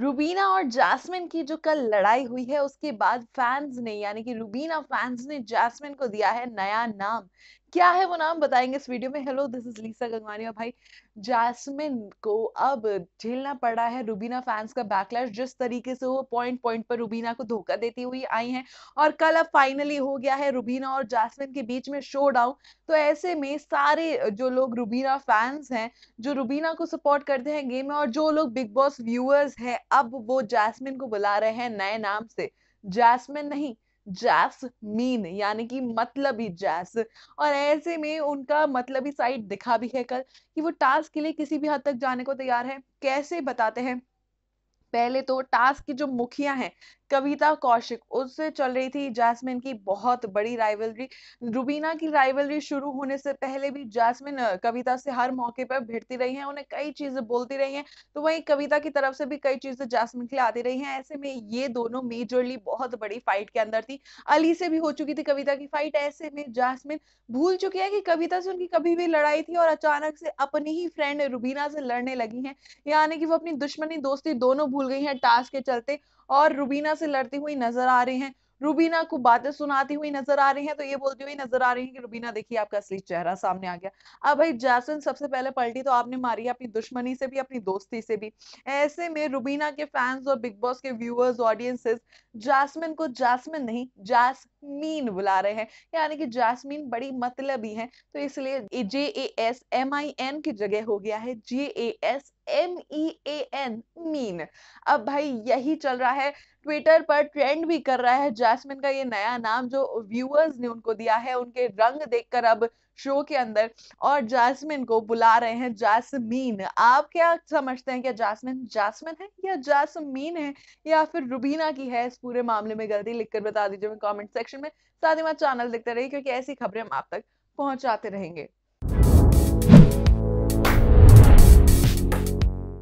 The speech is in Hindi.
रूबीना और जैस्मिन की जो कल लड़ाई हुई है उसके बाद फैंस ने यानी कि रूबीना फैंस ने जैस्मिन को दिया है नया नाम क्या है वो नाम बताएंगे इस वीडियो में hello this is Lisa Gangwani और भाई जैस्मिन को अब झेलना पड़ा है रूबीना फैंस का बैकलैश जिस तरीके से वो पॉइंट पॉइंट पर रूबीना को धोखा देती हुई आई हैं और कल अब फाइनली हो गया है रूबीना और जैस्मिन के बीच में शो डाउन तो ऐसे में सारे जो लोग रूबीना फैंस हैं जो रूबीना को सपोर्ट करते हैं गेम में और जो लोग बिग बॉस व्यूअर्स हैं अब वो जैस्मिन को बुला रहे हैं नए नाम से जैस्मिन नहीं जैस मीन यानी कि मतलब ही जैस और ऐसे में उनका मतलबी साइड दिखा भी है कल कि वो टास्क के लिए किसी भी हद तक जाने को तैयार है कैसे बताते हैं पहले तो टास्क की जो मुखिया हैं कविता कौशिक उससे चल रही थी जैस्मिन की बहुत बड़ी राइवलरी रुबीना की राइवलरी शुरू होने से पहले भी जैस्मिन कविता से हर मौके पर भिड़ती रही है उन्हें कई चीजें बोलती रही है तो वही कविता की तरफ से भी कई चीजें जैस्मिन के लिए आती रही है ऐसे में ये दोनों मेजरली बहुत बड़ी फाइट के अंदर थी अली से भी हो चुकी थी कविता की फाइट ऐसे में जैस्मिन भूल चुकी है कि कविता से उनकी कभी भी लड़ाई थी और अचानक से अपनी ही फ्रेंड रुबीना से लड़ने लगी है यानी कि वो अपनी दुश्मनी दोस्ती दोनों भूल गई है टास्क के चलते और रुबीना से लड़ती हुई नजर आ रही हैं रूबीना को बातें सुनाती हुई नजर आ रही हैं तो ये बोलती हुई नजर आ रही हैं कि रूबीना देखिए आपका असली चेहरा सामने आ गया अब भाई जैसन सबसे पहले पलटी तो आपने मारी अपनी दुश्मनी से भी अपनी दोस्ती से भी ऐसे में रूबीना के फैंस और बिग बॉस के व्यूअर्स ऑडियंसेस जैसमिन को जैसमिन नहीं जैसमीन बुला रहे हैं यानी कि जैस्मीन बड़ी मतलब ही है तो इसलिए J A S M I N की जगह हो गया है J A S M E A N mean अब भाई यही चल रहा है ट्विटर पर ट्रेंड भी कर रहा है जैस्मिन का ये नया नाम जो व्यूअर्स ने उनको दिया है उनके रंग देखकर अब शो के अंदर और जैस्मिन को बुला रहे हैं जैस्मीन आप क्या समझते हैं क्या जैस्मिन जैस्मिन है या जैस्मीन है या फिर रुबीना की है इस पूरे मामले में गलती लिखकर बता दीजिए कमेंट सेक्शन में साथ ही चैनल देखते रहिए क्योंकि ऐसी खबरें हम आप तक पहुंचाते रहेंगे